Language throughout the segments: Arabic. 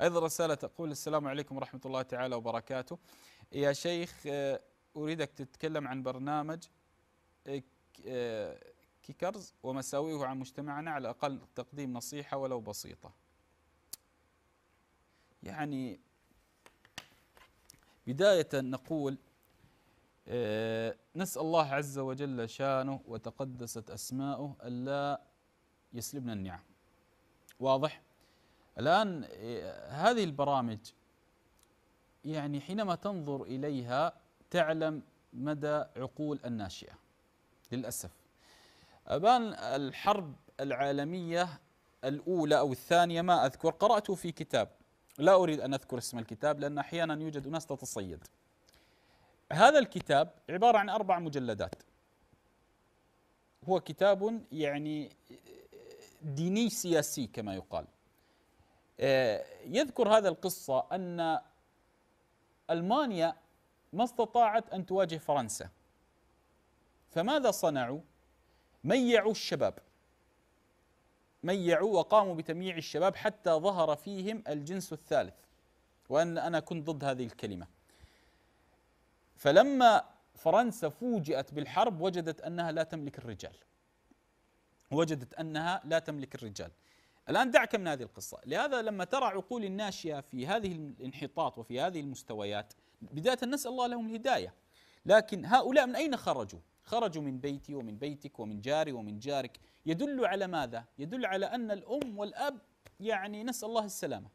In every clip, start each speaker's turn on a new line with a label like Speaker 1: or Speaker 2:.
Speaker 1: أيضا رسالة تقول السلام عليكم ورحمة الله تعالى وبركاته يا شيخ آه، أريدك تتكلم عن برنامج آه، آه، كيكرز ومساوئه عن مجتمعنا على الأقل تقديم نصيحة ولو بسيطة يعني بداية نقول نسأل الله عز وجل شانه وتقدست أسماؤه ألا يسلبنا النعم واضح؟ الآن هذه البرامج يعني حينما تنظر إليها تعلم مدى عقول الناشئة للأسف أبان الحرب العالمية الأولى أو الثانية ما أذكر قرأته في كتاب لا أريد أن أذكر اسم الكتاب لأن أحيانا يوجد أناس تتصيد هذا الكتاب عبارة عن أربع مجلدات هو كتاب يعني ديني سياسي كما يقال آه، يذكر هذا القصة أن ألمانيا ما استطاعت أن تواجه فرنسا فماذا صنعوا؟ ميعوا الشباب ميعوا وقاموا بتمييع الشباب حتى ظهر فيهم الجنس الثالث وأن أنا كنت ضد هذه الكلمة فلما فرنسا فوجئت بالحرب وجدت أنها لا تملك الرجال وجدت أنها لا تملك الرجال الآن دعك من هذه القصة لهذا لما ترى عقول الناشئة في هذه الانحطاط وفي هذه المستويات بداية نسأل الله لهم الهداية لكن هؤلاء من أين خرجوا؟ خرجوا من بيتي ومن بيتك ومن جاري ومن جارك يدل على ماذا؟ يدل على أن الأم والأب يعني نسأل الله السلامة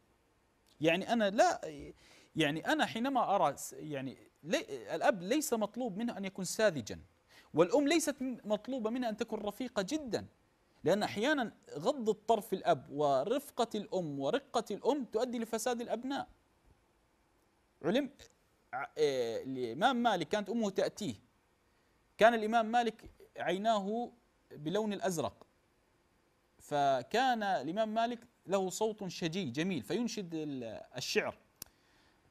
Speaker 1: يعني أنا لا يعني أنا حينما أرى يعني لي الأب ليس مطلوب منه أن يكون ساذجا والأم ليست مطلوبة منها أن تكون رفيقة جدا لأن أحيانا غض الطرف الأب ورفقة الأم ورقة الأم تؤدي لفساد الأبناء علم آه، الإمام مالك كانت أمه تأتيه كان الإمام مالك عيناه بلون الأزرق فكان الإمام مالك له صوت شجي جميل فينشد الشعر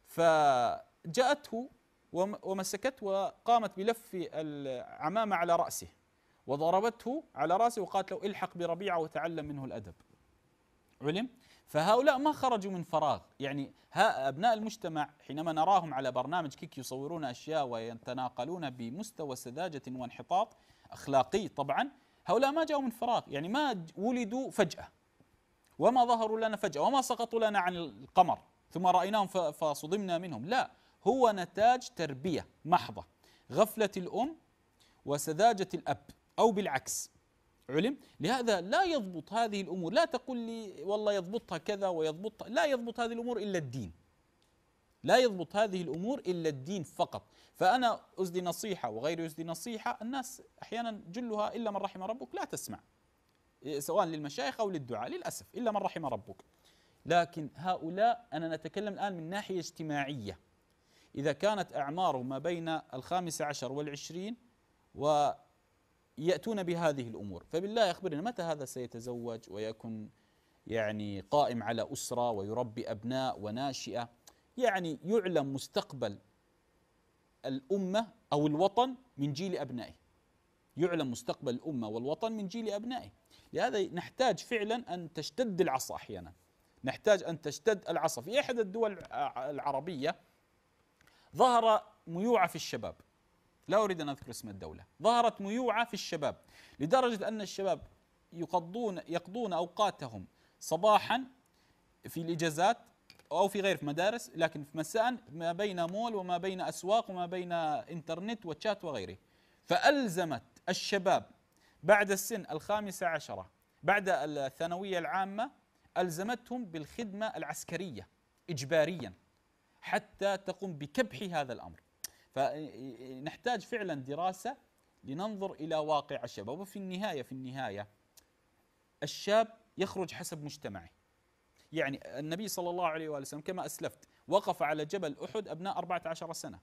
Speaker 1: فجاءته ومسكته وقامت بلف العمامة على رأسه وضربته على رأسه وقالت له الحق بربيعة وتعلم منه الأدب علم؟ فهؤلاء ما خرجوا من فراغ يعني ها أبناء المجتمع حينما نراهم على برنامج كيك يصورون أشياء ويتناقلون بمستوى سذاجة وانحطاط أخلاقي طبعا هؤلاء ما جاءوا من فراغ يعني ما ولدوا فجأة وما ظهروا لنا فجأة وما سقطوا لنا عن القمر ثم رأيناهم فصدمنا منهم لا هو نتاج تربية محضة غفلة الأم وسذاجة الأب أو بالعكس علم لهذا لا يضبط هذه الأمور لا تقول لي والله يضبطها كذا ويضبطها لا يضبط هذه الأمور إلا الدين لا يضبط هذه الأمور إلا الدين فقط فأنا أسدي نصيحة وغير يسدي نصيحة الناس أحيانا جلها إلا من رحم ربك لا تسمع سواء للمشايخ أو للدعاء للأسف إلا من رحم ربك لكن هؤلاء أنا نتكلم الآن من ناحية اجتماعية إذا كانت أعماره ما بين الخامس عشر والعشرين و يأتون بهذه الأمور فبالله أخبرنا متى هذا سيتزوج ويكون يعني قائم على أسرة ويربي أبناء وناشئة يعني يعلم مستقبل الأمة أو الوطن من جيل أبنائه يعلم مستقبل الأمة والوطن من جيل أبنائه لهذا نحتاج فعلا أن تشتد العصا أحيانا نحتاج أن تشتد العصا في أحد الدول العربية ظهر ميوعة في الشباب لا أريد أن أذكر اسم الدولة ظهرت ميوعة في الشباب لدرجة أن الشباب يقضون يقضون أوقاتهم صباحا في الإجازات أو في غير في مدارس لكن في مساء ما بين مول وما بين أسواق وما بين إنترنت وتشات وغيره فألزمت الشباب بعد السن الخامسة عشرة بعد الثانوية العامة ألزمتهم بالخدمة العسكرية إجباريا حتى تقوم بكبح هذا الأمر فنحتاج فعلا دراسة لننظر إلى واقع الشباب وفي النهاية في النهاية الشاب يخرج حسب مجتمعه يعني النبي صلى الله عليه وآله وسلم كما أسلفت وقف على جبل أحد أبناء 14 سنة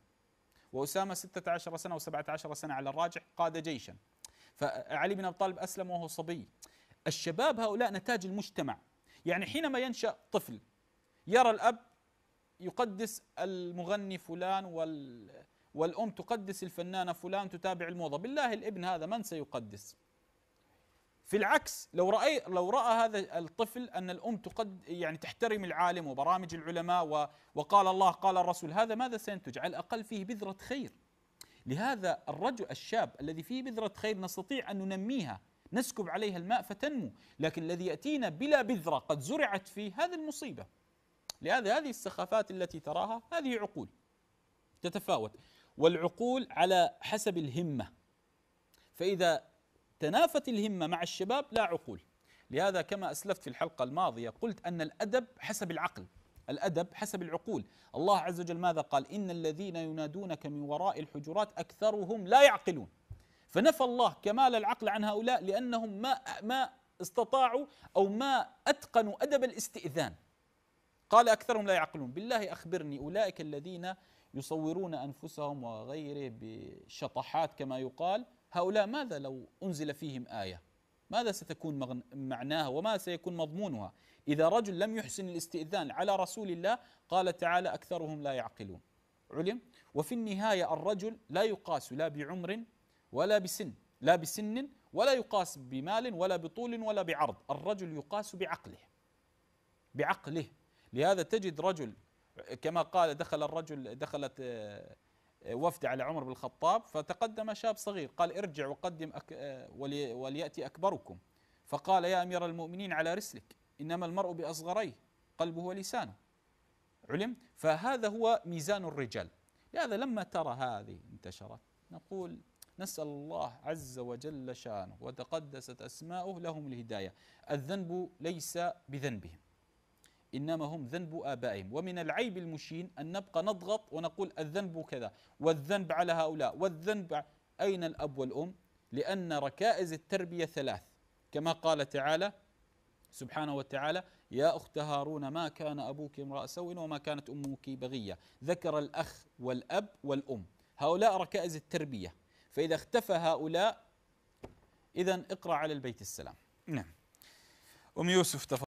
Speaker 1: وأسامة 16 سنة و17 سنة على الراجح قاد جيشا فعلي بن أبي طالب أسلم وهو صبي الشباب هؤلاء نتاج المجتمع يعني حينما ينشأ طفل يرى الأب يقدس المغني فلان وال والأم تقدس الفنانة فلان تتابع الموضة بالله الابن هذا من سيقدس في العكس لو رأي لو رأى هذا الطفل أن الأم تقد يعني تحترم العالم وبرامج العلماء وقال الله قال الرسول هذا ماذا سينتج على الأقل فيه بذرة خير لهذا الرجل الشاب الذي فيه بذرة خير نستطيع أن ننميها نسكب عليها الماء فتنمو لكن الذي يأتينا بلا بذرة قد زرعت فيه هذه المصيبة لهذا هذه السخافات التي تراها هذه عقول تتفاوت والعقول على حسب الهمه فاذا تنافت الهمه مع الشباب لا عقول لهذا كما اسلفت في الحلقه الماضيه قلت ان الادب حسب العقل الادب حسب العقول الله عز وجل ماذا قال ان الذين ينادونك من وراء الحجرات اكثرهم لا يعقلون فنفى الله كمال العقل عن هؤلاء لانهم ما ما استطاعوا او ما اتقنوا ادب الاستئذان قال اكثرهم لا يعقلون بالله اخبرني اولئك الذين يصورون انفسهم وغيره بشطحات كما يقال هؤلاء ماذا لو انزل فيهم ايه ماذا ستكون معناها وما سيكون مضمونها اذا رجل لم يحسن الاستئذان على رسول الله قال تعالى اكثرهم لا يعقلون علم وفي النهايه الرجل لا يقاس لا بعمر ولا بسن لا بسن ولا يقاس بمال ولا بطول ولا بعرض الرجل يقاس بعقله بعقله لهذا تجد رجل كما قال دخل الرجل دخلت آه، آه، وفد على عمر بن الخطاب فتقدم شاب صغير قال ارجع وقدم أك آه، وليأتي أكبركم فقال يا أمير المؤمنين على رسلك إنما المرء بأصغريه قلبه ولسانه علم فهذا هو ميزان الرجال لهذا لما ترى هذه انتشرت نقول نسأل الله عز وجل شانه وتقدست أسماؤه لهم الهداية الذنب ليس بذنبهم إنما هم ذنب آبائهم ومن العيب المشين أن نبقى نضغط ونقول الذنب كذا والذنب على هؤلاء والذنب أين الأب والأم لأن ركائز التربية ثلاث كما قال تعالى سبحانه وتعالى يا أخت هارون ما كان أبوك امرأ سوء وما كانت أمك بغية ذكر الأخ والأب والأم هؤلاء ركائز التربية فإذا اختفى هؤلاء إذا اقرأ على البيت السلام نعم أم يوسف تفضل